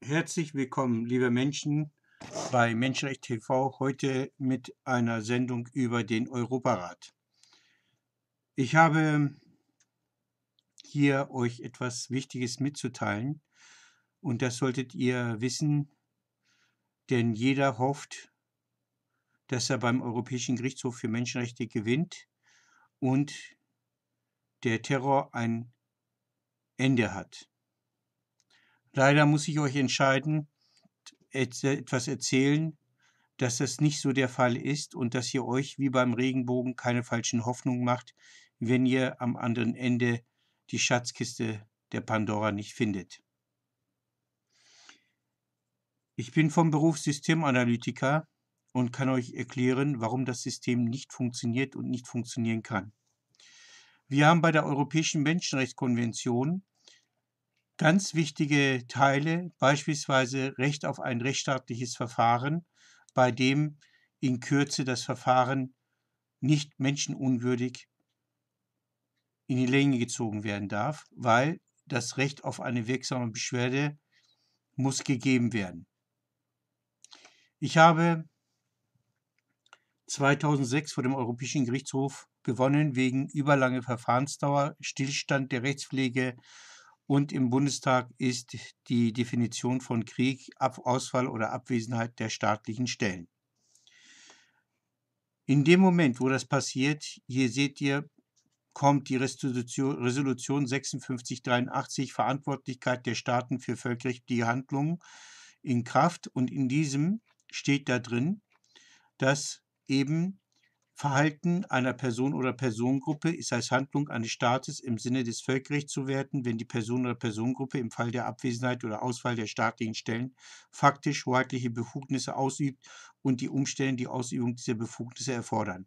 Herzlich willkommen, liebe Menschen, bei Menschenrecht TV heute mit einer Sendung über den Europarat. Ich habe hier euch etwas Wichtiges mitzuteilen und das solltet ihr wissen, denn jeder hofft, dass er beim Europäischen Gerichtshof für Menschenrechte gewinnt und der Terror ein Ende hat. Leider muss ich euch entscheiden, etwas erzählen, dass das nicht so der Fall ist und dass ihr euch wie beim Regenbogen keine falschen Hoffnungen macht, wenn ihr am anderen Ende die Schatzkiste der Pandora nicht findet. Ich bin vom Beruf Systemanalytiker und kann euch erklären, warum das System nicht funktioniert und nicht funktionieren kann. Wir haben bei der Europäischen Menschenrechtskonvention ganz wichtige Teile, beispielsweise Recht auf ein rechtsstaatliches Verfahren, bei dem in Kürze das Verfahren nicht menschenunwürdig in die Länge gezogen werden darf, weil das Recht auf eine wirksame Beschwerde muss gegeben werden. Ich habe 2006 vor dem Europäischen Gerichtshof gewonnen wegen überlange Verfahrensdauer, Stillstand der Rechtspflege und im Bundestag ist die Definition von Krieg Ab Ausfall oder Abwesenheit der staatlichen Stellen. In dem Moment, wo das passiert, hier seht ihr, kommt die Resolution, Resolution 5683 Verantwortlichkeit der Staaten für völkerrechtliche Handlungen in Kraft. Und in diesem steht da drin, dass eben Verhalten einer Person oder Personengruppe ist als Handlung eines Staates im Sinne des Völkerrechts zu werten, wenn die Person oder Personengruppe im Fall der Abwesenheit oder Auswahl der staatlichen Stellen faktisch hoheitliche Befugnisse ausübt und die Umstände die Ausübung dieser Befugnisse erfordern.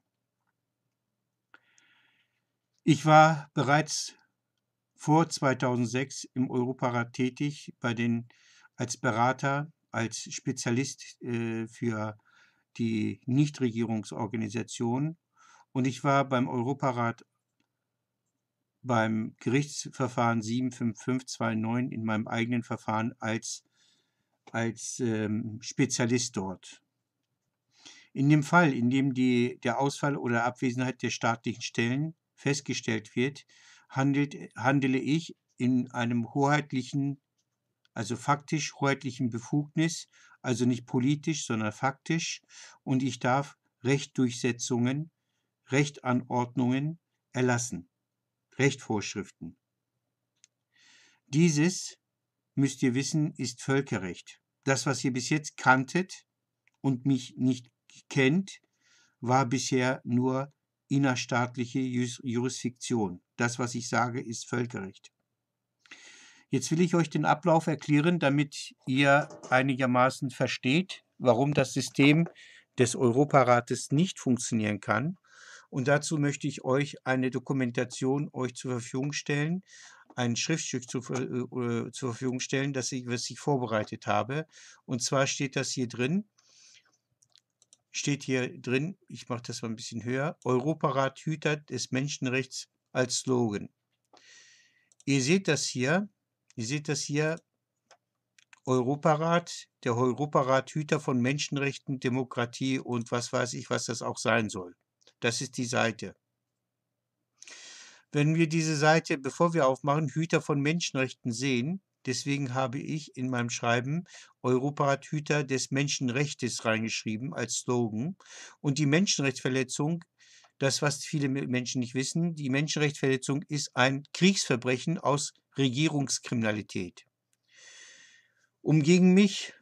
Ich war bereits vor 2006 im Europarat tätig bei den, als Berater, als Spezialist äh, für die Nichtregierungsorganisation. Und ich war beim Europarat beim Gerichtsverfahren 75529 in meinem eigenen Verfahren als, als ähm, Spezialist dort. In dem Fall, in dem die, der Ausfall oder Abwesenheit der staatlichen Stellen festgestellt wird, handelt, handele ich in einem hoheitlichen, also faktisch hoheitlichen Befugnis also nicht politisch, sondern faktisch, und ich darf Rechtdurchsetzungen, Rechtanordnungen erlassen, Rechtvorschriften. Dieses, müsst ihr wissen, ist Völkerrecht. Das, was ihr bis jetzt kanntet und mich nicht kennt, war bisher nur innerstaatliche Jurisdiktion. Das, was ich sage, ist Völkerrecht. Jetzt will ich euch den Ablauf erklären, damit ihr einigermaßen versteht, warum das System des Europarates nicht funktionieren kann. Und dazu möchte ich euch eine Dokumentation euch zur Verfügung stellen, ein Schriftstück zu, äh, äh zur Verfügung stellen, das ich, was ich vorbereitet habe. Und zwar steht das hier drin. Steht hier drin, ich mache das mal ein bisschen höher, Europarat Hüter des Menschenrechts als Slogan. Ihr seht das hier, Ihr seht das hier, Europarat, der Europarat Hüter von Menschenrechten, Demokratie und was weiß ich, was das auch sein soll. Das ist die Seite. Wenn wir diese Seite, bevor wir aufmachen, Hüter von Menschenrechten sehen, deswegen habe ich in meinem Schreiben Europarat Hüter des Menschenrechts reingeschrieben als Slogan. Und die Menschenrechtsverletzung, das was viele Menschen nicht wissen, die Menschenrechtsverletzung ist ein Kriegsverbrechen aus Regierungskriminalität. Um gegen mich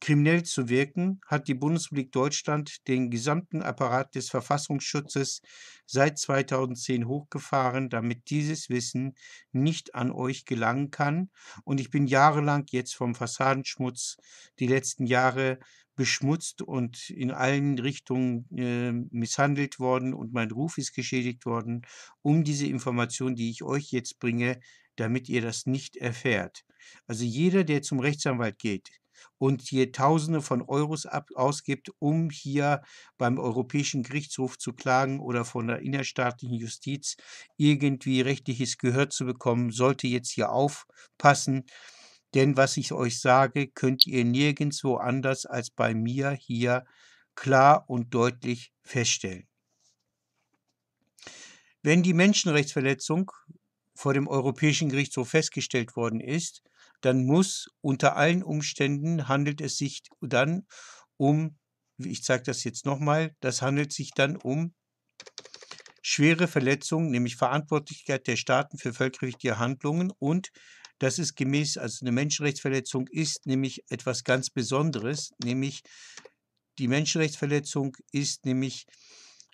Kriminell zu wirken, hat die Bundesrepublik Deutschland den gesamten Apparat des Verfassungsschutzes seit 2010 hochgefahren, damit dieses Wissen nicht an euch gelangen kann. Und ich bin jahrelang jetzt vom Fassadenschmutz die letzten Jahre beschmutzt und in allen Richtungen äh, misshandelt worden und mein Ruf ist geschädigt worden, um diese Information, die ich euch jetzt bringe, damit ihr das nicht erfährt. Also jeder, der zum Rechtsanwalt geht, und hier Tausende von Euros ab, ausgibt, um hier beim Europäischen Gerichtshof zu klagen oder von der innerstaatlichen Justiz irgendwie rechtliches Gehör zu bekommen, sollte jetzt hier aufpassen. Denn was ich euch sage, könnt ihr nirgendwo anders als bei mir hier klar und deutlich feststellen. Wenn die Menschenrechtsverletzung vor dem Europäischen Gerichtshof festgestellt worden ist, dann muss unter allen Umständen handelt es sich dann um, ich zeige das jetzt nochmal, das handelt sich dann um schwere Verletzungen, nämlich Verantwortlichkeit der Staaten für völkerrechtliche Handlungen und das ist gemäß, also eine Menschenrechtsverletzung ist nämlich etwas ganz Besonderes, nämlich die Menschenrechtsverletzung ist nämlich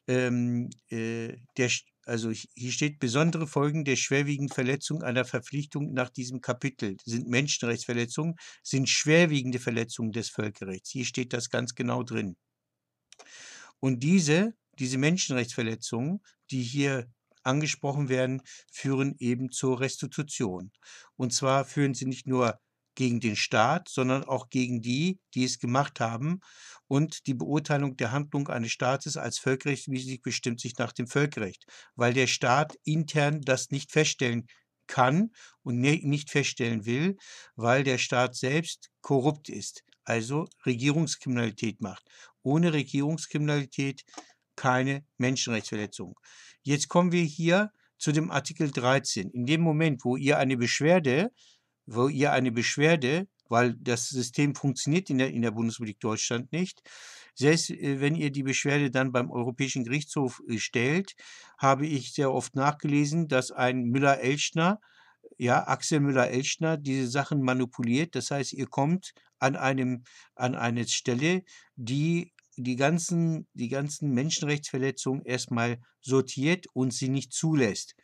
ähm, äh, der, also hier steht, besondere Folgen der schwerwiegenden Verletzung einer Verpflichtung nach diesem Kapitel sind Menschenrechtsverletzungen, sind schwerwiegende Verletzungen des Völkerrechts. Hier steht das ganz genau drin. Und diese, diese Menschenrechtsverletzungen, die hier angesprochen werden, führen eben zur Restitution. Und zwar führen sie nicht nur gegen den Staat, sondern auch gegen die, die es gemacht haben und die Beurteilung der Handlung eines Staates als völkerrechtswidrig bestimmt sich nach dem Völkerrecht, weil der Staat intern das nicht feststellen kann und ne, nicht feststellen will, weil der Staat selbst korrupt ist, also Regierungskriminalität macht. Ohne Regierungskriminalität keine Menschenrechtsverletzung. Jetzt kommen wir hier zu dem Artikel 13. In dem Moment, wo ihr eine Beschwerde wo ihr eine Beschwerde, weil das System funktioniert in der, in der Bundesrepublik Deutschland nicht, selbst äh, wenn ihr die Beschwerde dann beim Europäischen Gerichtshof äh, stellt, habe ich sehr oft nachgelesen, dass ein müller elschner ja, Axel müller elschner diese Sachen manipuliert. Das heißt, ihr kommt an, einem, an eine Stelle, die die ganzen, die ganzen Menschenrechtsverletzungen erstmal sortiert und sie nicht zulässt.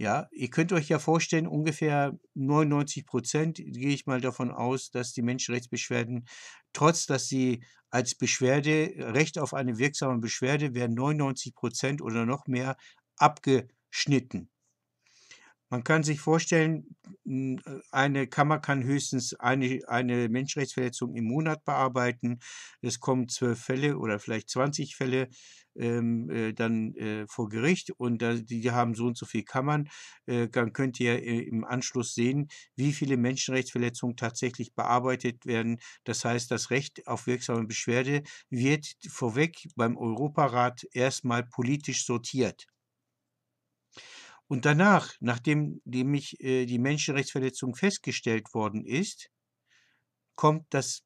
Ja, ihr könnt euch ja vorstellen, ungefähr 99 Prozent gehe ich mal davon aus, dass die Menschenrechtsbeschwerden, trotz dass sie als Beschwerde, Recht auf eine wirksame Beschwerde, werden 99 Prozent oder noch mehr abgeschnitten. Man kann sich vorstellen, hm, äh, eine Kammer kann höchstens eine, eine Menschenrechtsverletzung im Monat bearbeiten. Es kommen zwölf Fälle oder vielleicht 20 Fälle ähm, äh, dann äh, vor Gericht und äh, die haben so und so viele Kammern. Äh, dann könnt ihr äh, im Anschluss sehen, wie viele Menschenrechtsverletzungen tatsächlich bearbeitet werden. Das heißt, das Recht auf wirksame Beschwerde wird vorweg beim Europarat erstmal politisch sortiert. Und danach, nachdem nämlich äh, die Menschenrechtsverletzung festgestellt worden ist, kommt, das,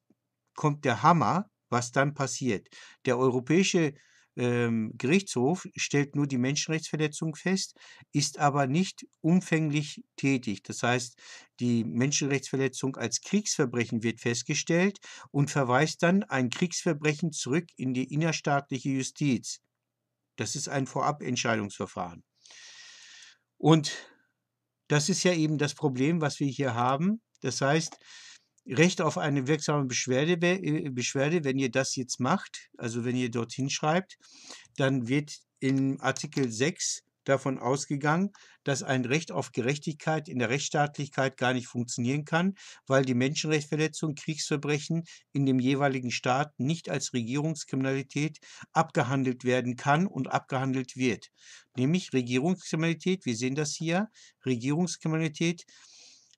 kommt der Hammer, was dann passiert. Der Europäische ähm, Gerichtshof stellt nur die Menschenrechtsverletzung fest, ist aber nicht umfänglich tätig. Das heißt, die Menschenrechtsverletzung als Kriegsverbrechen wird festgestellt und verweist dann ein Kriegsverbrechen zurück in die innerstaatliche Justiz. Das ist ein Vorabentscheidungsverfahren. Und das ist ja eben das Problem, was wir hier haben. Das heißt, Recht auf eine wirksame Beschwerde, äh, Beschwerde, wenn ihr das jetzt macht, also wenn ihr dorthin schreibt, dann wird in Artikel 6 davon ausgegangen, dass ein Recht auf Gerechtigkeit in der Rechtsstaatlichkeit gar nicht funktionieren kann, weil die Menschenrechtsverletzung Kriegsverbrechen in dem jeweiligen Staat nicht als Regierungskriminalität abgehandelt werden kann und abgehandelt wird. Nämlich Regierungskriminalität, wir sehen das hier, Regierungskriminalität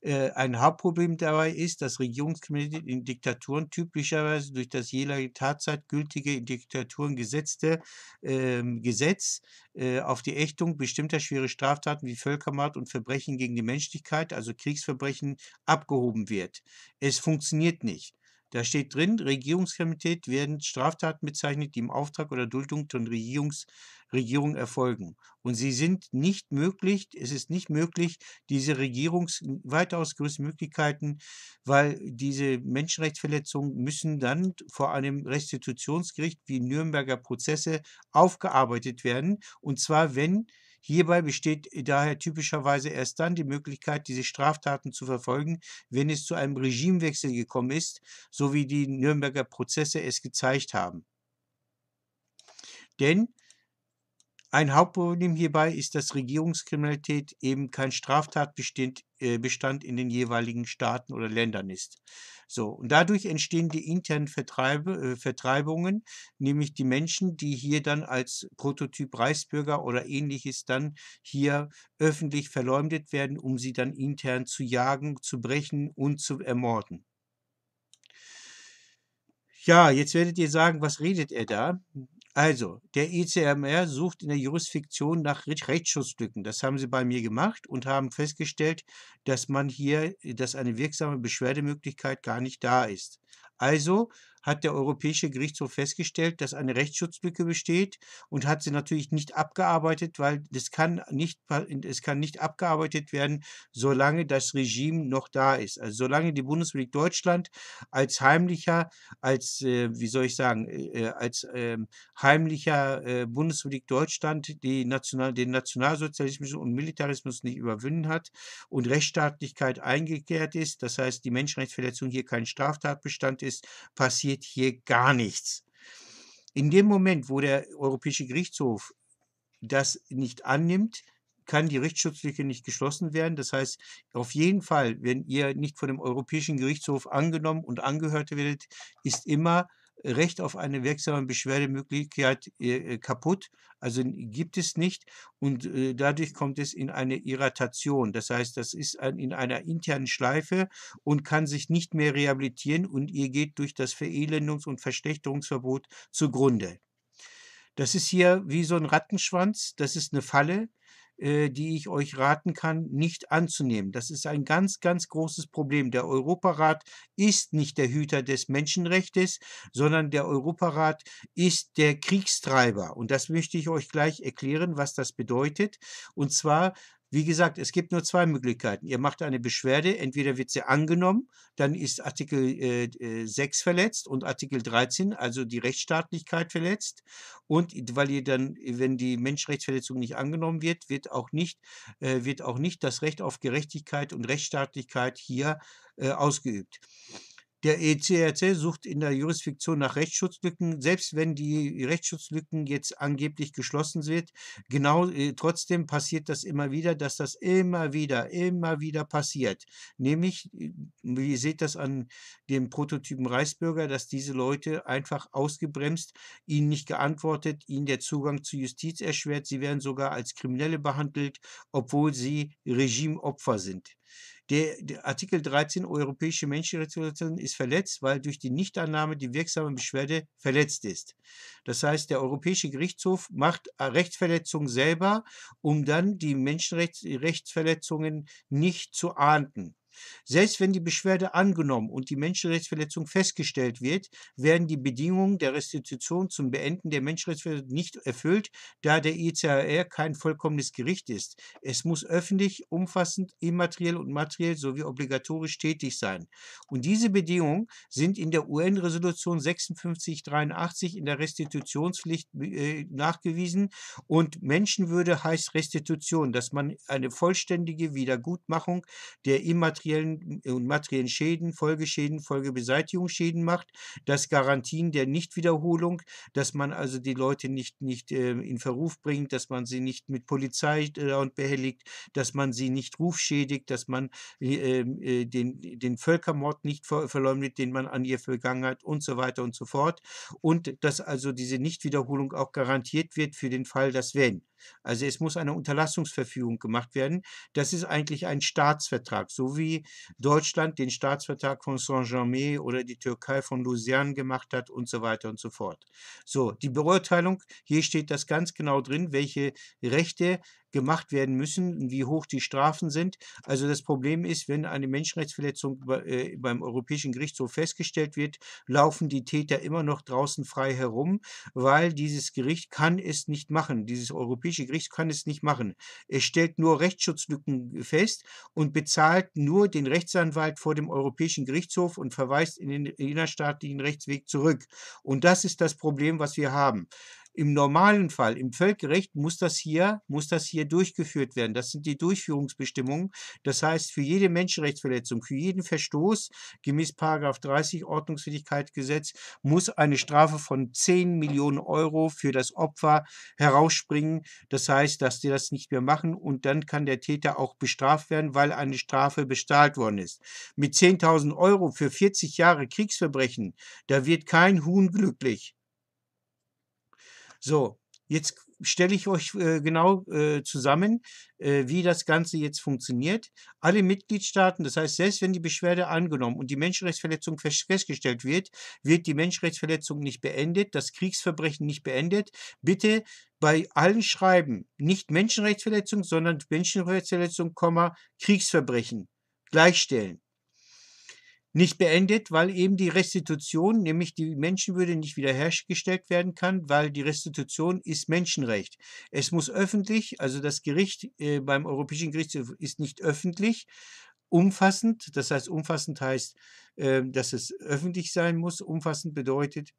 äh, ein Hauptproblem dabei ist, dass Regierungskriminalität in Diktaturen typischerweise durch das jeweilige Tatzeit gültige in Diktaturen gesetzte äh, Gesetz äh, auf die Ächtung bestimmter schwere Straftaten wie Völkermord und Verbrechen gegen die Menschlichkeit, also Kriegsverbrechen, abgehoben wird. Es funktioniert nicht. Da steht drin, Regierungskriminalität werden Straftaten bezeichnet, die im Auftrag oder Duldung von Regierungs Regierung erfolgen. Und sie sind nicht möglich, es ist nicht möglich, diese Regierungs weitaus größte Möglichkeiten, weil diese Menschenrechtsverletzungen müssen dann vor einem Restitutionsgericht wie Nürnberger Prozesse aufgearbeitet werden. Und zwar, wenn Hierbei besteht daher typischerweise erst dann die Möglichkeit, diese Straftaten zu verfolgen, wenn es zu einem Regimewechsel gekommen ist, so wie die Nürnberger Prozesse es gezeigt haben. Denn ein Hauptproblem hierbei ist, dass Regierungskriminalität eben kein Straftatbestand äh, in den jeweiligen Staaten oder Ländern ist. So, und dadurch entstehen die internen Vertreibe, äh, Vertreibungen, nämlich die Menschen, die hier dann als Prototyp Reichsbürger oder ähnliches dann hier öffentlich verleumdet werden, um sie dann intern zu jagen, zu brechen und zu ermorden. Ja, jetzt werdet ihr sagen, was redet er da? Also, der ECMR sucht in der Jurisdiktion nach Rechtsschutzlücken. Das haben sie bei mir gemacht und haben festgestellt, dass man hier, dass eine wirksame Beschwerdemöglichkeit gar nicht da ist. Also hat der Europäische Gerichtshof festgestellt, dass eine Rechtsschutzlücke besteht und hat sie natürlich nicht abgearbeitet, weil das kann nicht, es kann nicht abgearbeitet werden, solange das Regime noch da ist. Also solange die Bundesrepublik Deutschland als heimlicher, als, äh, wie soll ich sagen, äh, äh als ähm, äh, heimlicher Bundesrepublik Deutschland die National, den Nationalsozialismus und Militarismus nicht überwunden hat und Rechtsstaatlichkeit eingekehrt ist, das heißt die Menschenrechtsverletzung hier kein Straftatbestand ist, passiert passiert hier gar nichts. In dem Moment, wo der Europäische Gerichtshof das nicht annimmt, kann die Rechtsschutzlücke nicht geschlossen werden. Das heißt, auf jeden Fall, wenn ihr nicht von dem Europäischen Gerichtshof angenommen und angehört werdet, ist immer Recht auf eine wirksame Beschwerdemöglichkeit äh, äh, kaputt, also gibt es nicht und äh, dadurch kommt es in eine Irritation. Das heißt, das ist in einer internen Schleife und kann sich nicht mehr rehabilitieren und ihr geht durch das Verelendungs- und Verschlechterungsverbot zugrunde. Das ist hier wie so ein Rattenschwanz, das ist eine Falle äh, die ich euch raten kann, nicht anzunehmen. Das ist ein ganz, ganz großes Problem. Der Europarat ist nicht der Hüter des Menschenrechts, sondern der Europarat ist der Kriegstreiber. Und das möchte ich euch gleich erklären, was das bedeutet. Und zwar wie gesagt, es gibt nur zwei Möglichkeiten. Ihr macht eine Beschwerde, entweder wird sie angenommen, dann ist Artikel äh, 6 äh, verletzt und Artikel 13, also die Rechtsstaatlichkeit verletzt. Und weil ihr dann, wenn die Menschenrechtsverletzung nicht angenommen wird, wird auch nicht, äh, wird auch nicht das Recht auf Gerechtigkeit und Rechtsstaatlichkeit hier äh, ausgeübt. Der ECRC sucht in der Jurisdiktion nach Rechtsschutzlücken, selbst wenn die Rechtsschutzlücken jetzt angeblich geschlossen sind. Genau äh, trotzdem passiert das immer wieder, dass das immer wieder, immer wieder passiert. Nämlich, äh, wie ihr seht das an dem Prototypen Reichsbürger, dass diese Leute einfach ausgebremst, ihnen nicht geantwortet, ihnen der Zugang zur Justiz erschwert. Sie werden sogar als Kriminelle behandelt, obwohl sie Regimeopfer sind. Der, der Artikel 13 Europäische Menschenrechtskonvention ist verletzt, weil durch die Nichtannahme die wirksame Beschwerde verletzt ist. Das heißt, der Europäische Gerichtshof macht Rechtsverletzungen selber, um dann die Menschenrechtsverletzungen nicht zu ahnden. Selbst wenn die Beschwerde angenommen und die Menschenrechtsverletzung festgestellt wird, werden die Bedingungen der Restitution zum Beenden der Menschenrechtsverletzung nicht erfüllt, da der ICHR kein vollkommenes Gericht ist. Es muss öffentlich, umfassend, immateriell und materiell sowie obligatorisch tätig sein. Und diese Bedingungen sind in der UN-Resolution 5683 in der Restitutionspflicht äh, nachgewiesen und Menschenwürde heißt Restitution, dass man eine vollständige Wiedergutmachung der immateriellen materiellen äh, und materiellen Schäden, Folgeschäden, Folgebeseitigungsschäden macht, dass Garantien der Nichtwiederholung, dass man also die Leute nicht, nicht äh, in Verruf bringt, dass man sie nicht mit Polizei äh, behelligt, dass man sie nicht rufschädigt, dass man äh, ähm, äh, den, den Völkermord nicht ver verleumdet, den man an ihr begangen hat und so weiter und so fort. Und dass also diese Nichtwiederholung auch garantiert wird für den Fall, dass wenn. Also es muss eine Unterlassungsverfügung gemacht werden. Das ist eigentlich ein Staatsvertrag, so wie Algeri Deutschland den Staatsvertrag von Saint-Germain oder die Türkei von Lausanne gemacht hat und so weiter und so fort. So, die Beurteilung, hier steht das ganz genau drin, welche Rechte gemacht werden müssen, wie hoch die Strafen sind. Also das Problem ist, wenn eine Menschenrechtsverletzung bei, äh, beim Europäischen Gerichtshof festgestellt wird, laufen die Täter immer noch draußen frei herum, weil dieses Gericht kann es nicht machen. Dieses Europäische Gericht kann es nicht machen. Es stellt nur Rechtsschutzlücken fest und bezahlt nur den Rechtsanwalt vor dem Europäischen Gerichtshof und verweist in den innerstaatlichen Rechtsweg zurück. Und das ist das Problem, was wir haben. Im normalen Fall, im Völkerrecht, muss das hier, muss das hier durchgeführt werden. Das sind die Durchführungsbestimmungen. Das heißt, für jede Menschenrechtsverletzung, für jeden Verstoß gemäß 30 Ordnungswidrigkeitsgesetz muss eine Strafe von 10 Millionen Euro für das Opfer herausspringen. Das heißt, dass die das nicht mehr machen und dann kann der Täter auch bestraft werden, weil eine Strafe bezahlt worden ist. Mit 10.000 Euro für 40 Jahre Kriegsverbrechen, da wird kein Huhn glücklich. So, jetzt stelle ich euch äh, genau äh, zusammen, äh, wie das Ganze jetzt funktioniert. Alle Mitgliedstaaten, das heißt, selbst wenn die Beschwerde angenommen und die Menschenrechtsverletzung festgestellt wird, wird die Menschenrechtsverletzung nicht beendet, das Kriegsverbrechen nicht beendet. Bitte bei allen Schreiben nicht Menschenrechtsverletzung, sondern Menschenrechtsverletzung, Kriegsverbrechen gleichstellen nicht beendet, weil eben die Restitution, nämlich die Menschenwürde nicht wiederhergestellt werden kann, weil die Restitution ist Menschenrecht. Es muss öffentlich, also das Gericht äh, beim Europäischen Gerichtshof ist nicht öffentlich, umfassend, das heißt umfassend heißt, äh, dass es öffentlich sein muss, umfassend bedeutet,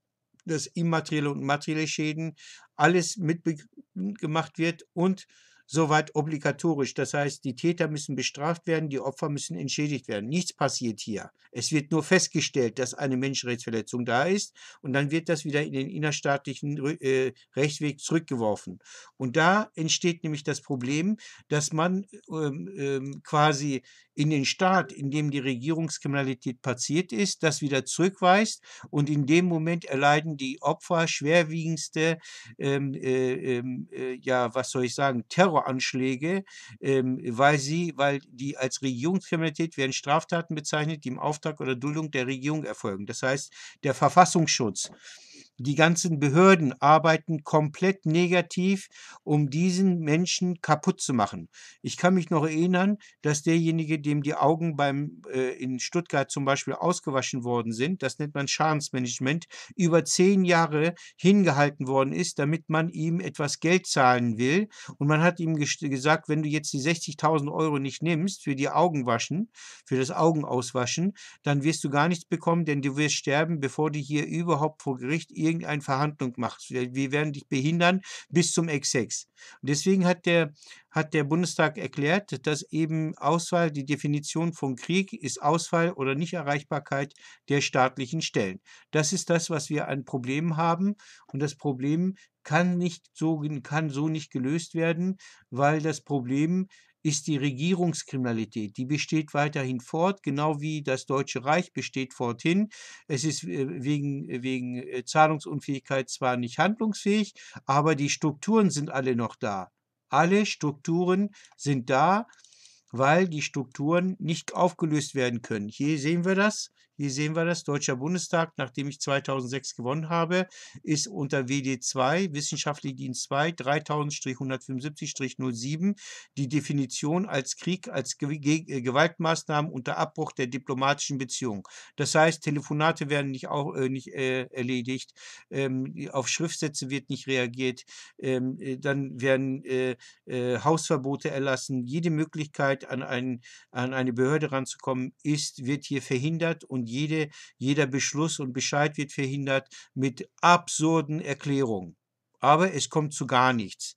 dass immaterielle und materielle Schäden alles mitgemacht wird und soweit obligatorisch. Das heißt, die Täter müssen bestraft werden, die Opfer müssen entschädigt werden. Nichts passiert hier. Es wird nur festgestellt, dass eine Menschenrechtsverletzung da ist und dann wird das wieder in den innerstaatlichen äh, Rechtsweg zurückgeworfen. Und da entsteht nämlich das Problem, dass man ähm, ähm, quasi in den Staat, in dem die Regierungskriminalität passiert ist, das wieder zurückweist und in dem Moment erleiden die Opfer schwerwiegendste, ähm, äh, ähm, äh, ja, was soll ich sagen, Terroranschläge, ähm, weil sie, weil die als Regierungskriminalität werden Straftaten bezeichnet, die im Auftrag oder Duldung der Regierung erfolgen. Das heißt, der Verfassungsschutz die ganzen Behörden arbeiten komplett negativ, um diesen Menschen kaputt zu machen. Ich kann mich noch erinnern, dass derjenige, dem die Augen beim äh, in Stuttgart zum Beispiel ausgewaschen worden sind, das nennt man Schadensmanagement, über zehn Jahre hingehalten worden ist, damit man ihm etwas Geld zahlen will. Und man hat ihm gesagt, wenn du jetzt die 60.000 Euro nicht nimmst für die Augenwaschen, für das Augenauswaschen, dann wirst du gar nichts bekommen, denn du wirst sterben, bevor du hier überhaupt vor Gericht irgendeine Verhandlung machst. Wir, wir werden dich behindern bis zum X6. Und deswegen hat der, hat der Bundestag erklärt, dass eben Auswahl, die Definition von Krieg ist Auswahl oder Nichterreichbarkeit der staatlichen Stellen. Das ist das, was wir an Problemen haben. Und das Problem kann nicht so, kann so nicht gelöst werden, weil das Problem ist die Regierungskriminalität. Die besteht weiterhin fort, genau wie das Deutsche Reich besteht forthin. Es ist äh, wegen, wegen äh, Zahlungsunfähigkeit zwar nicht handlungsfähig, aber die Strukturen sind alle noch da. Alle Strukturen sind da weil die Strukturen nicht aufgelöst werden können. Hier sehen wir das. Hier sehen wir das. Deutscher Bundestag, nachdem ich 2006 gewonnen habe, ist unter WD2, Wissenschaftlicher Dienst 2, 3000-175-07, die Definition als Krieg, als äh, Gewaltmaßnahmen unter Abbruch der diplomatischen Beziehungen. Das heißt, Telefonate werden nicht, auch, äh, nicht äh, erledigt, ähm, auf Schriftsätze wird nicht reagiert, ähm, äh, dann werden äh, äh, Hausverbote erlassen, jede Möglichkeit, Möglichkeit, an, ein, an eine Behörde ranzukommen ist, wird hier verhindert und jede, jeder Beschluss und Bescheid wird verhindert mit absurden Erklärungen. Aber es kommt zu gar nichts.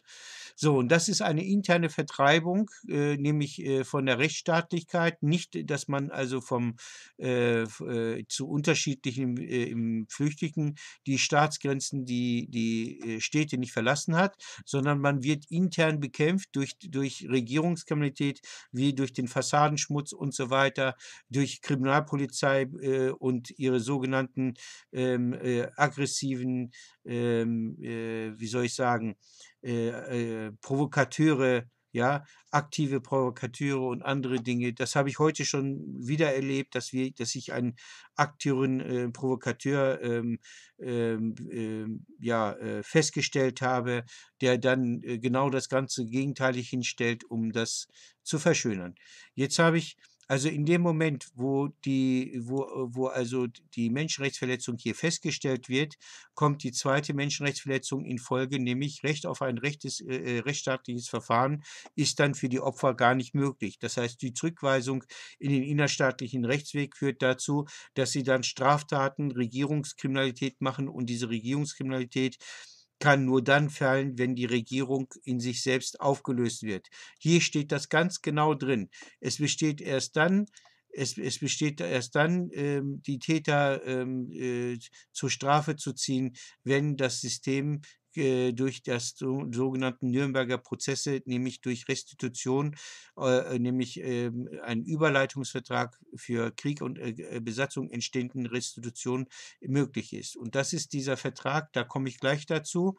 So, und das ist eine interne Vertreibung, äh, nämlich äh, von der Rechtsstaatlichkeit. Nicht, dass man also vom äh, äh zu unterschiedlichen äh, im Flüchtigen die Staatsgrenzen, die die äh, Städte nicht verlassen hat, sondern man wird intern bekämpft durch, durch Regierungskriminalität, wie durch den Fassadenschmutz und so weiter, durch Kriminalpolizei und ihre sogenannten ähm, aggressiven, ähm, wie soll ich sagen, äh, äh, Provokateure, ja, aktive Provokateure und andere Dinge. Das habe ich heute schon wieder erlebt, dass wir, dass ich einen aktiven äh, Provokateur ähm, ähm, ähm, ja, äh, festgestellt habe, der dann äh, genau das ganze gegenteilig hinstellt, um das zu verschönern. Jetzt habe ich also in dem Moment, wo die, wo, wo also die Menschenrechtsverletzung hier festgestellt wird, kommt die zweite Menschenrechtsverletzung in Folge, nämlich Recht auf ein rechtes, äh, äh, rechtsstaatliches Verfahren ist dann für die Opfer gar nicht möglich. Das heißt, die Zurückweisung in den innerstaatlichen Rechtsweg führt dazu, dass sie dann Straftaten, Regierungskriminalität machen und diese Regierungskriminalität kann nur dann fallen, wenn die Regierung in sich selbst aufgelöst wird. Hier steht das ganz genau drin. Es besteht erst dann, es, es besteht erst dann, ähm, die Täter ähm, äh, zur Strafe zu ziehen, wenn das System äh, durch das so, sogenannten Nürnberger Prozesse, nämlich durch Restitution, äh, nämlich ähm, einen Überleitungsvertrag für Krieg und äh, Besatzung entstehenden Restitution möglich ist. Und das ist dieser Vertrag, da komme ich gleich dazu.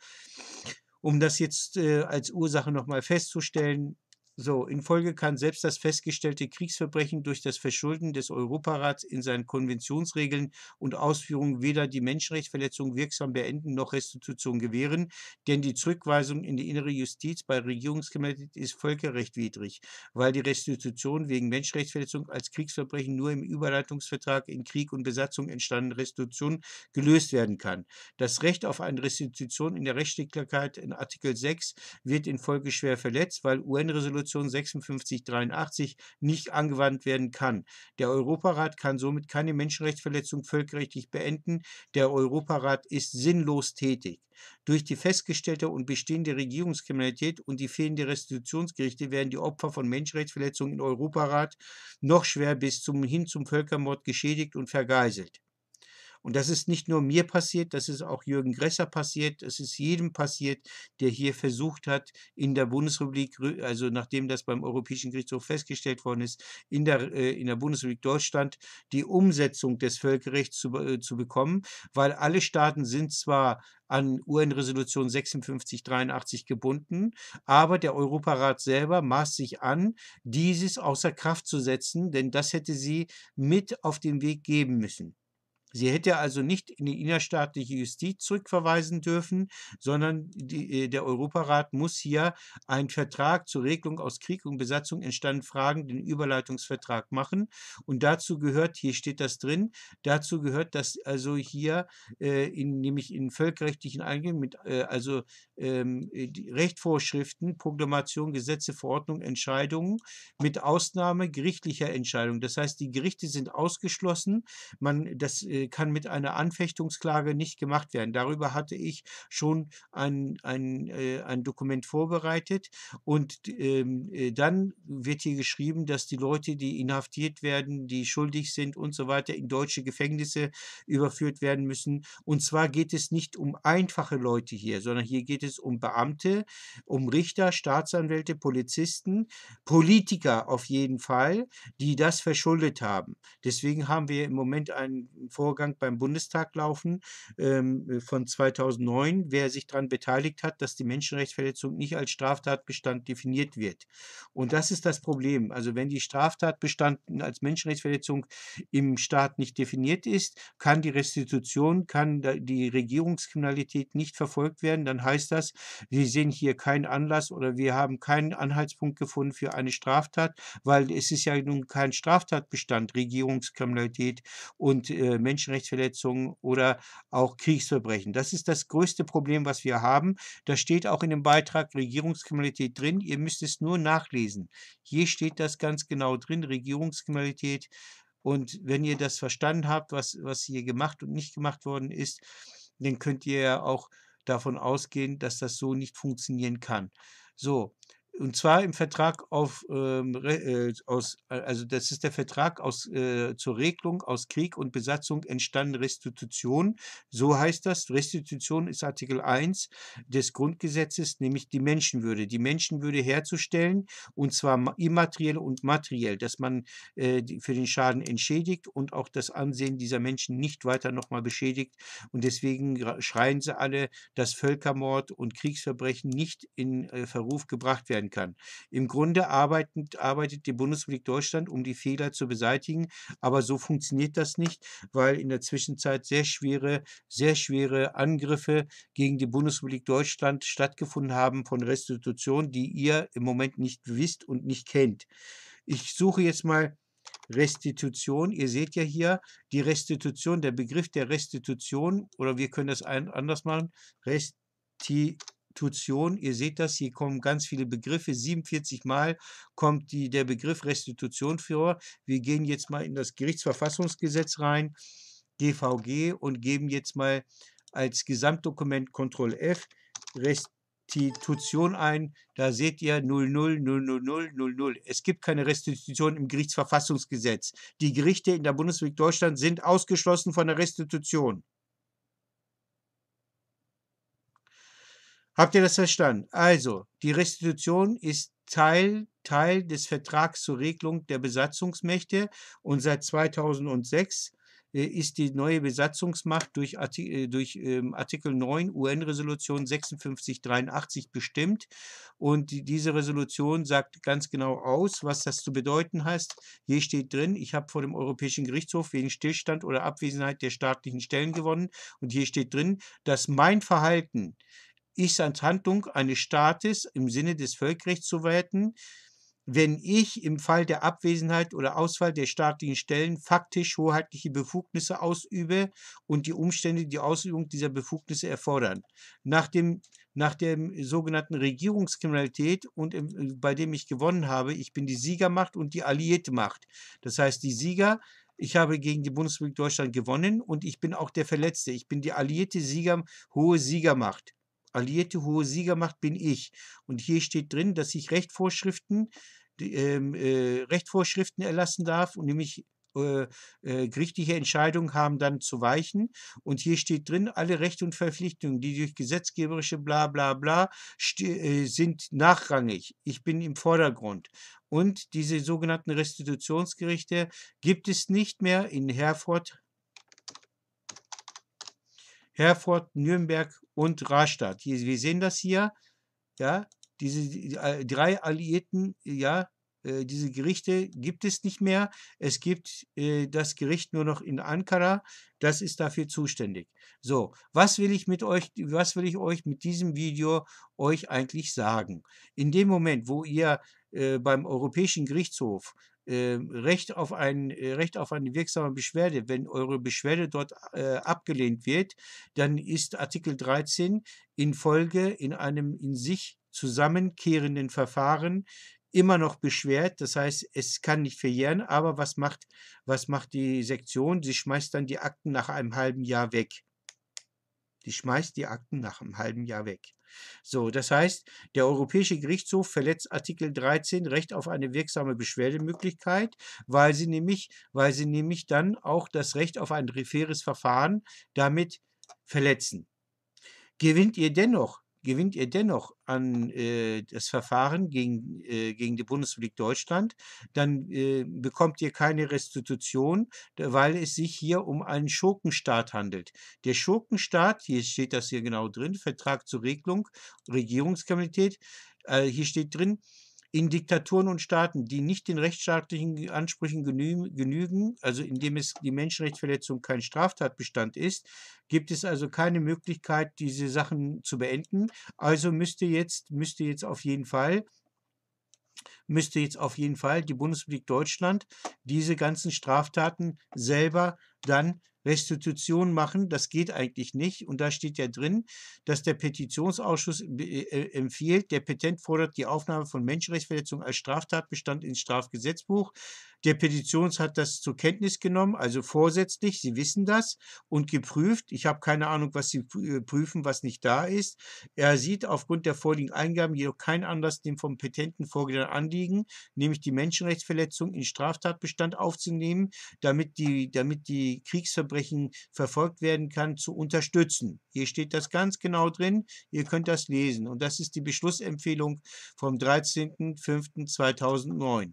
Um das jetzt als Ursache nochmal festzustellen, so, in Folge kann selbst das festgestellte Kriegsverbrechen durch das Verschulden des Europarats in seinen Konventionsregeln und Ausführungen weder die Menschenrechtsverletzung wirksam beenden noch Restitution gewähren, denn die Zurückweisung in die innere Justiz bei Regierungskriminalität ist völkerrechtwidrig, weil die Restitution wegen Menschenrechtsverletzung als Kriegsverbrechen nur im Überleitungsvertrag in Krieg und Besatzung entstandenen Restitution gelöst werden kann. Das Recht auf eine Restitution in der Rechtsstaatlichkeit in Artikel 6 wird in Folge schwer verletzt, weil UN-Resolution Resolution 5683 nicht angewandt werden kann. Der Europarat kann somit keine Menschenrechtsverletzung völkerrechtlich beenden. Der Europarat ist sinnlos tätig. Durch die festgestellte und bestehende Regierungskriminalität und die fehlende Restitutionsgerichte werden die Opfer von Menschenrechtsverletzungen im Europarat noch schwer bis zum, hin zum Völkermord geschädigt und vergeiselt. Und das ist nicht nur mir passiert, das ist auch Jürgen Gresser passiert, es ist jedem passiert, der hier versucht hat, in der Bundesrepublik, also nachdem das beim Europäischen Gerichtshof festgestellt worden ist, in der, äh, in der Bundesrepublik Deutschland die Umsetzung des Völkerrechts zu, äh, zu bekommen, weil alle Staaten sind zwar an UN-Resolution 5683 gebunden, aber der Europarat selber maß sich an, dieses außer Kraft zu setzen, denn das hätte sie mit auf den Weg geben müssen. Sie hätte also nicht in die innerstaatliche Justiz zurückverweisen dürfen, sondern die, äh, der Europarat muss hier einen Vertrag zur Regelung aus Krieg und Besatzung entstanden Fragen, den Überleitungsvertrag machen. Und dazu gehört, hier steht das drin, dazu gehört, dass also hier äh, in, nämlich in völkerrechtlichen Eingängen mit äh, also ähm, äh, Rechtvorschriften, Proklamation, Gesetze, Verordnungen, Entscheidungen mit Ausnahme gerichtlicher Entscheidungen. Das heißt, die Gerichte sind ausgeschlossen. Man, das äh, äh, kann mit einer Anfechtungsklage nicht gemacht werden. Darüber hatte ich schon ein, ein, äh, ein Dokument vorbereitet und ähm, äh, dann wird hier geschrieben, dass die Leute, die inhaftiert werden, die schuldig sind und so weiter, in deutsche Gefängnisse überführt werden müssen. Und zwar geht es nicht um einfache Leute hier, sondern hier geht es um Beamte, um Richter, Staatsanwälte, Polizisten, Politiker auf jeden Fall, die das verschuldet haben. Deswegen haben wir im Moment einen Vorgang. Vorgang beim Bundestag laufen ähm, äh, von 2009, wer sich daran beteiligt hat, dass die Menschenrechtsverletzung nicht als Straftatbestand definiert wird. Und das ist das Problem. Also wenn die Straftatbestand als Menschenrechtsverletzung im Staat nicht definiert ist, kann die Restitution, kann die Regierungskriminalität nicht verfolgt werden. Dann heißt das, wir sehen hier keinen Anlass oder wir haben keinen Anhaltspunkt gefunden für eine Straftat, weil es ist ja nun kein Straftatbestand, Regierungskriminalität und äh, Menschen Menschenrechtsverletzungen oder auch Kriegsverbrechen. Das ist das größte Problem, was wir haben. Das steht auch in dem Beitrag Regierungskriminalität drin. Ihr müsst es nur nachlesen. Hier steht das ganz genau drin, Regierungskriminalität. Und wenn ihr das verstanden habt, was, was hier gemacht und nicht gemacht worden ist, dann könnt ihr ja auch davon ausgehen, dass das so nicht funktionieren kann. So, und zwar im Vertrag auf, ähm, äh, aus, äh, also das ist der Vertrag aus, äh, zur Regelung aus Krieg und Besatzung entstanden Restitution. So heißt das. Restitution ist Artikel 1 des Grundgesetzes, nämlich die Menschenwürde. Die Menschenwürde herzustellen und zwar immateriell und materiell, dass man äh, für den Schaden entschädigt und auch das Ansehen dieser Menschen nicht weiter nochmal beschädigt. Und deswegen schreien sie alle, dass Völkermord und Kriegsverbrechen nicht in äh, Verruf gebracht werden kann. Im Grunde arbeiten, arbeitet die Bundesrepublik Deutschland, um die Fehler zu beseitigen, aber so funktioniert das nicht, weil in der Zwischenzeit sehr schwere, sehr schwere Angriffe gegen die Bundesrepublik Deutschland stattgefunden haben von Restitution, die ihr im Moment nicht wisst und nicht kennt. Ich suche jetzt mal Restitution. Ihr seht ja hier die Restitution, der Begriff der Restitution, oder wir können das anders machen, Restitution. Restitution. Ihr seht das, hier kommen ganz viele Begriffe. 47 Mal kommt die, der Begriff Restitution vor. Wir gehen jetzt mal in das Gerichtsverfassungsgesetz rein, GVG, und geben jetzt mal als Gesamtdokument Ctrl F Restitution ein. Da seht ihr 00000000. Es gibt keine Restitution im Gerichtsverfassungsgesetz. Die Gerichte in der Bundesrepublik Deutschland sind ausgeschlossen von der Restitution. Habt ihr das verstanden? Also, die Restitution ist Teil, Teil des Vertrags zur Regelung der Besatzungsmächte und seit 2006 äh, ist die neue Besatzungsmacht durch, äh, ähm, Artikel, durch Artikel 9 UN-Resolution 5683 bestimmt. Und diese Resolution sagt ganz genau aus, was das zu bedeuten heißt. Hier steht drin, ich habe vor dem Europäischen Gerichtshof wegen Stillstand oder Abwesenheit der staatlichen Stellen gewonnen. Und hier steht drin, dass mein Verhalten ist als Handlung eines Staates im Sinne des Völkerrechts zu werten, wenn ich im Fall der Abwesenheit oder Ausfall der staatlichen Stellen faktisch hoheitliche Befugnisse ausübe und die Umstände die Ausübung dieser Befugnisse erfordern. Nach dem nach der sogenannten Regierungskriminalität und im, bei dem ich gewonnen habe, ich bin die Siegermacht und die alliierte Macht. Das heißt, die Sieger, ich habe gegen die Bundesrepublik Deutschland gewonnen und ich bin auch der Verletzte. Ich bin die alliierte Sieger, hohe Siegermacht alliierte hohe Siegermacht bin ich. Und hier steht drin, dass ich Rechtvorschriften, ähm, äh, Rechtvorschriften erlassen darf und nämlich äh, äh, gerichtliche Entscheidungen haben dann zu weichen. Und hier steht drin, alle Rechte und Verpflichtungen, die durch gesetzgeberische bla bla bla äh, sind nachrangig. Ich bin im Vordergrund. Und diese sogenannten Restitutionsgerichte gibt es nicht mehr in Herford, Herford, Nürnberg und Rastatt. Hier, wir sehen das hier, ja, diese äh, drei Alliierten, ja, äh, diese Gerichte gibt es nicht mehr. Es gibt äh, das Gericht nur noch in Ankara. Das ist dafür zuständig. So, was will ich mit euch, was will ich euch mit diesem Video euch eigentlich sagen? In dem Moment, wo ihr äh, beim Europäischen Gerichtshof ähm, Recht auf, ein, äh, Recht auf eine wirksame Beschwerde. Wenn eure Beschwerde dort äh, abgelehnt wird, dann ist Artikel 13 in Folge in einem in sich zusammenkehrenden Verfahren immer noch beschwert. Das heißt, es kann nicht verjähren. Aber was macht, was macht die Sektion? Sie schmeißt dann die Akten nach einem halben Jahr weg. Die schmeißt die Akten nach einem halben Jahr weg. So, das heißt, der Europäische Gerichtshof verletzt Artikel 13 Recht auf eine wirksame Beschwerdemöglichkeit, weil sie nämlich, weil sie nämlich dann auch das Recht auf ein faires Verfahren damit verletzen. Gewinnt ihr dennoch gewinnt ihr dennoch an äh, das Verfahren gegen, äh, gegen die Bundesrepublik Deutschland, dann äh, bekommt ihr keine Restitution, weil es sich hier um einen Schurkenstaat handelt. Der Schurkenstaat, hier steht das hier genau drin, Vertrag zur Regelung, Regierungskriminalität, äh, hier steht drin, in Diktaturen und Staaten, die nicht den rechtsstaatlichen Ansprüchen genügen, also indem es die Menschenrechtsverletzung kein Straftatbestand ist, gibt es also keine Möglichkeit, diese Sachen zu beenden. Also müsste jetzt, müsste jetzt auf jeden Fall müsste jetzt auf jeden Fall die Bundesrepublik Deutschland diese ganzen Straftaten selber dann Restitution machen, das geht eigentlich nicht. Und da steht ja drin, dass der Petitionsausschuss äh, äh, empfiehlt, der Petent fordert die Aufnahme von Menschenrechtsverletzungen als Straftatbestand ins Strafgesetzbuch. Der Petitionsrat hat das zur Kenntnis genommen, also vorsätzlich, Sie wissen das, und geprüft. Ich habe keine Ahnung, was Sie äh, prüfen, was nicht da ist. Er sieht aufgrund der vorliegenden Eingaben jedoch keinen Anlass, dem vom Petenten vorgelegten Anliegen, nämlich die Menschenrechtsverletzung in Straftatbestand aufzunehmen, damit die, damit die Kriegsverbrechen verfolgt werden kann, zu unterstützen. Hier steht das ganz genau drin. Ihr könnt das lesen. Und das ist die Beschlussempfehlung vom 13.05.2009.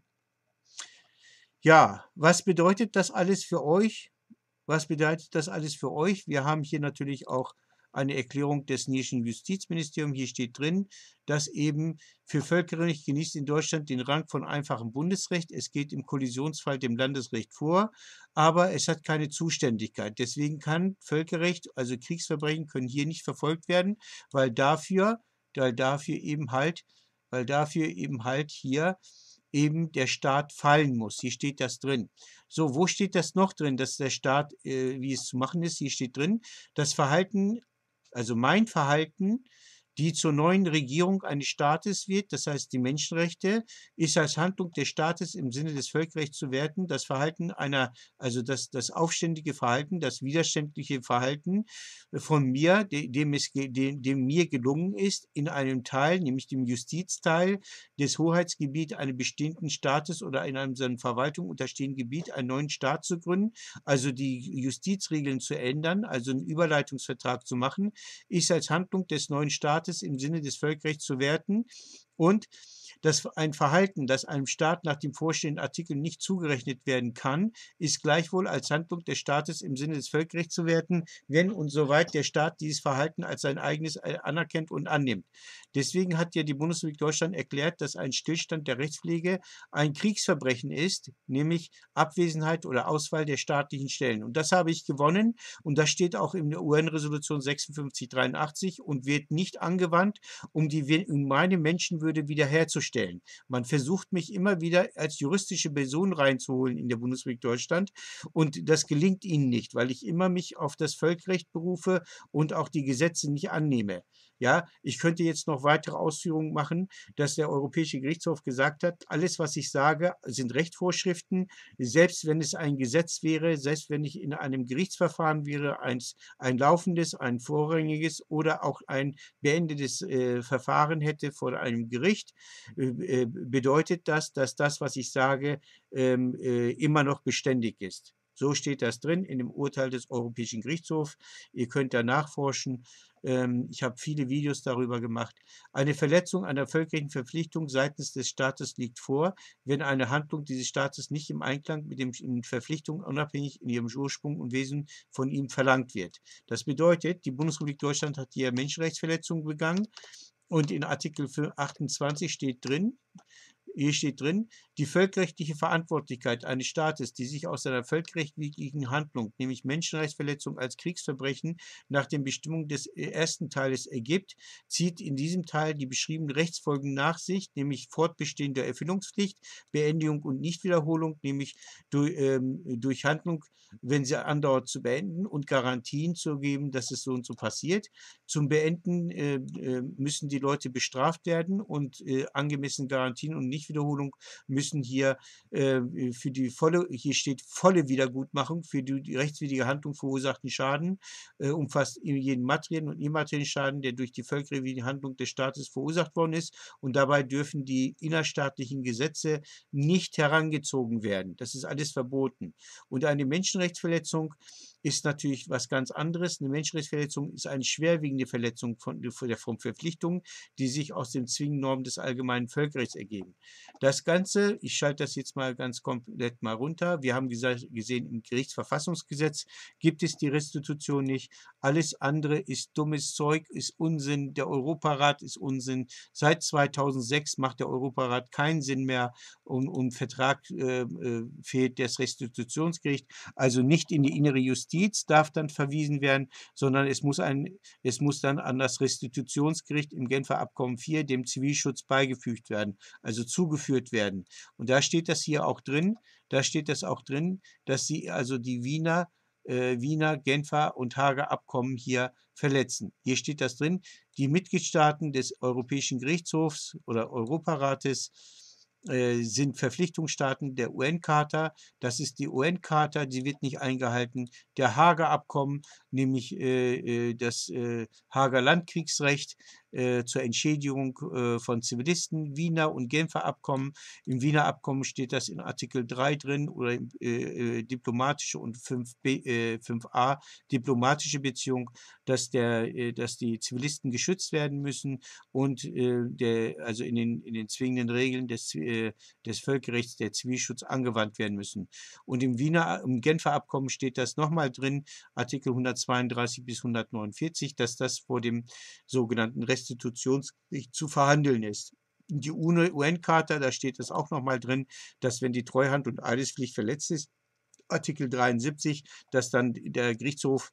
Ja, was bedeutet das alles für euch? Was bedeutet das alles für euch? Wir haben hier natürlich auch eine Erklärung des Nischen Justizministeriums. Hier steht drin, dass eben für Völkerrecht genießt in Deutschland den Rang von einfachem Bundesrecht. Es geht im Kollisionsfall dem Landesrecht vor, aber es hat keine Zuständigkeit. Deswegen kann Völkerrecht, also Kriegsverbrechen, können hier nicht verfolgt werden, weil dafür, weil dafür eben halt, weil dafür eben halt hier eben der Staat fallen muss. Hier steht das drin. So, wo steht das noch drin, dass der Staat, äh, wie es zu machen ist? Hier steht drin, das Verhalten, also mein Verhalten die zur neuen Regierung eines Staates wird, das heißt die Menschenrechte, ist als Handlung des Staates im Sinne des Völkerrechts zu werten. Das Verhalten einer, also das, das aufständige Verhalten, das widerständliche Verhalten von mir, dem, es, dem, dem mir gelungen ist, in einem Teil, nämlich dem Justizteil des Hoheitsgebiet eines bestehenden Staates oder in einem seiner Verwaltung unterstehenden Gebiet einen neuen Staat zu gründen, also die Justizregeln zu ändern, also einen Überleitungsvertrag zu machen, ist als Handlung des neuen Staates Staates im Sinne des Völkerrechts zu werten und dass ein Verhalten, das einem Staat nach dem vorstehenden Artikel nicht zugerechnet werden kann, ist gleichwohl als Handlung des Staates im Sinne des Völkerrechts zu werten, wenn und soweit der Staat dieses Verhalten als sein eigenes äh, anerkennt und annimmt. Deswegen hat ja die Bundesrepublik Deutschland erklärt, dass ein Stillstand der Rechtspflege ein Kriegsverbrechen ist, nämlich Abwesenheit oder Auswahl der staatlichen Stellen. Und das habe ich gewonnen und das steht auch in der UN-Resolution 5683 und wird nicht angewandt, um die um meine Menschenwürde wiederherzustellen stellen. Man versucht mich immer wieder als juristische Person reinzuholen in der Bundesrepublik Deutschland und das gelingt ihnen nicht, weil ich immer mich auf das Völkerrecht berufe und auch die Gesetze nicht annehme. Ja, ich könnte jetzt noch weitere Ausführungen machen, dass der Europäische Gerichtshof gesagt hat, alles, was ich sage, sind Rechtsvorschriften, selbst wenn es ein Gesetz wäre, selbst wenn ich in einem Gerichtsverfahren wäre, eins, ein laufendes, ein vorrangiges oder auch ein beendetes äh, Verfahren hätte vor einem Gericht, äh, äh, bedeutet das, dass das, was ich sage, ähm, äh, immer noch beständig ist. So steht das drin in dem Urteil des Europäischen Gerichtshofs. Ihr könnt da nachforschen. Ähm, ich habe viele Videos darüber gemacht. Eine Verletzung einer völkerlichen Verpflichtung seitens des Staates liegt vor, wenn eine Handlung dieses Staates nicht im Einklang mit den Verpflichtungen unabhängig in ihrem Ursprung und Wesen von ihm verlangt wird. Das bedeutet, die Bundesrepublik Deutschland hat hier Menschenrechtsverletzungen begangen und in Artikel 28 steht drin, hier steht drin, die völkerrechtliche Verantwortlichkeit eines Staates, die sich aus seiner völkerrechtlichen Handlung, nämlich Menschenrechtsverletzung als Kriegsverbrechen nach den Bestimmungen des ersten Teiles ergibt, zieht in diesem Teil die beschriebenen Rechtsfolgen nach sich, nämlich fortbestehende Erfüllungspflicht, Beendigung und Nichtwiederholung, nämlich durch, ähm, durch Handlung, wenn sie andauert, zu beenden und Garantien zu geben, dass es so und so passiert. Zum Beenden äh, äh müssen die Leute bestraft werden und äh, angemessen Garantien und nicht Stichwiederholung müssen hier äh, für die volle, hier steht volle Wiedergutmachung für die rechtswidrige Handlung verursachten Schaden, äh, umfasst jeden materiellen und immateriellen Schaden, der durch die völkerwidrige Handlung des Staates verursacht worden ist. Und dabei dürfen die innerstaatlichen Gesetze nicht herangezogen werden. Das ist alles verboten. Und eine Menschenrechtsverletzung ist natürlich was ganz anderes. Eine Menschenrechtsverletzung ist eine schwerwiegende Verletzung von, von Verpflichtungen, die sich aus den zwingenden des allgemeinen Völkerrechts ergeben. Das Ganze, ich schalte das jetzt mal ganz komplett mal runter. Wir haben gesehen, im Gerichtsverfassungsgesetz gibt es die Restitution nicht. Alles andere ist dummes Zeug, ist Unsinn. Der Europarat ist Unsinn. Seit 2006 macht der Europarat keinen Sinn mehr und, und Vertrag äh, äh fehlt das Restitutionsgericht. Also nicht in die innere Justiz Justiz darf dann verwiesen werden, sondern es muss, ein, es muss dann an das Restitutionsgericht im Genfer Abkommen 4 dem Zivilschutz beigefügt werden, also zugeführt werden. Und da steht das hier auch drin, da steht das auch drin, dass sie also die Wiener äh, Wiener, Genfer und Hager Abkommen hier verletzen. Hier steht das drin, die Mitgliedstaaten des Europäischen Gerichtshofs oder Europarates äh, sind Verpflichtungsstaaten der UN-Charta. Das ist die UN-Charta, die wird nicht eingehalten. Der Hager Abkommen, nämlich äh, äh das äh, Hager Landkriegsrecht, äh, zur Entschädigung äh, von Zivilisten, Wiener und Genfer Abkommen. Im Wiener Abkommen steht das in Artikel 3 drin oder äh, äh, diplomatische und 5b, 5a äh, diplomatische Beziehung, dass, der, dass die Zivilisten geschützt werden müssen und der, also in den, in den zwingenden Regeln des, des Völkerrechts der Zivilschutz angewandt werden müssen. Und im Wiener, im Genfer Abkommen steht das nochmal drin, Artikel 132 bis 149, dass das vor dem sogenannten Rest Restitutionsrecht zu verhandeln ist. Die UN-Charta, da steht es auch nochmal drin, dass wenn die Treuhand- und Eidespflicht verletzt ist, Artikel 73, dass dann der Gerichtshof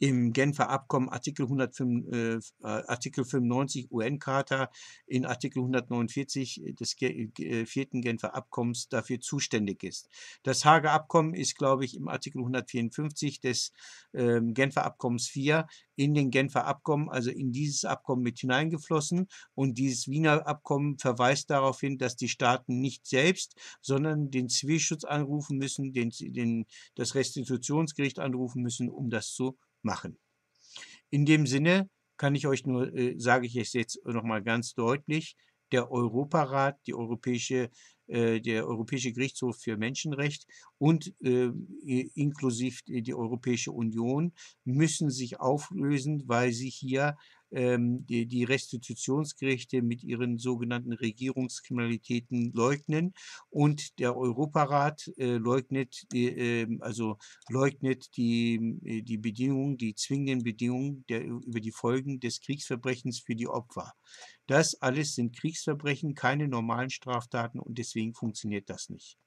im Genfer Abkommen Artikel, 105, äh, Artikel 95 UN-Charta in Artikel 149 des äh, vierten Genfer Abkommens dafür zuständig ist. Das Hager Abkommen ist, glaube ich, im Artikel 154 des äh, Genfer Abkommens 4 in den Genfer Abkommen, also in dieses Abkommen mit hineingeflossen. Und dieses Wiener Abkommen verweist darauf hin, dass die Staaten nicht selbst, sondern den Zivilschutz anrufen müssen, den, den, das Restitutionsgericht anrufen müssen, um das zu machen. In dem Sinne kann ich euch nur, äh, sage ich es jetzt nochmal ganz deutlich, der Europarat, die Europäische, äh, der Europäische Gerichtshof für Menschenrecht und äh, inklusive die Europäische Union müssen sich auflösen, weil sie hier ähm, die, die Restitutionsgerichte mit ihren sogenannten Regierungskriminalitäten leugnen und der Europarat äh, leugnet, äh, also leugnet die, äh, die Bedingungen, die zwingenden Bedingungen der, über die Folgen des Kriegsverbrechens für die Opfer. Das alles sind Kriegsverbrechen, keine normalen Straftaten und deswegen funktioniert das nicht.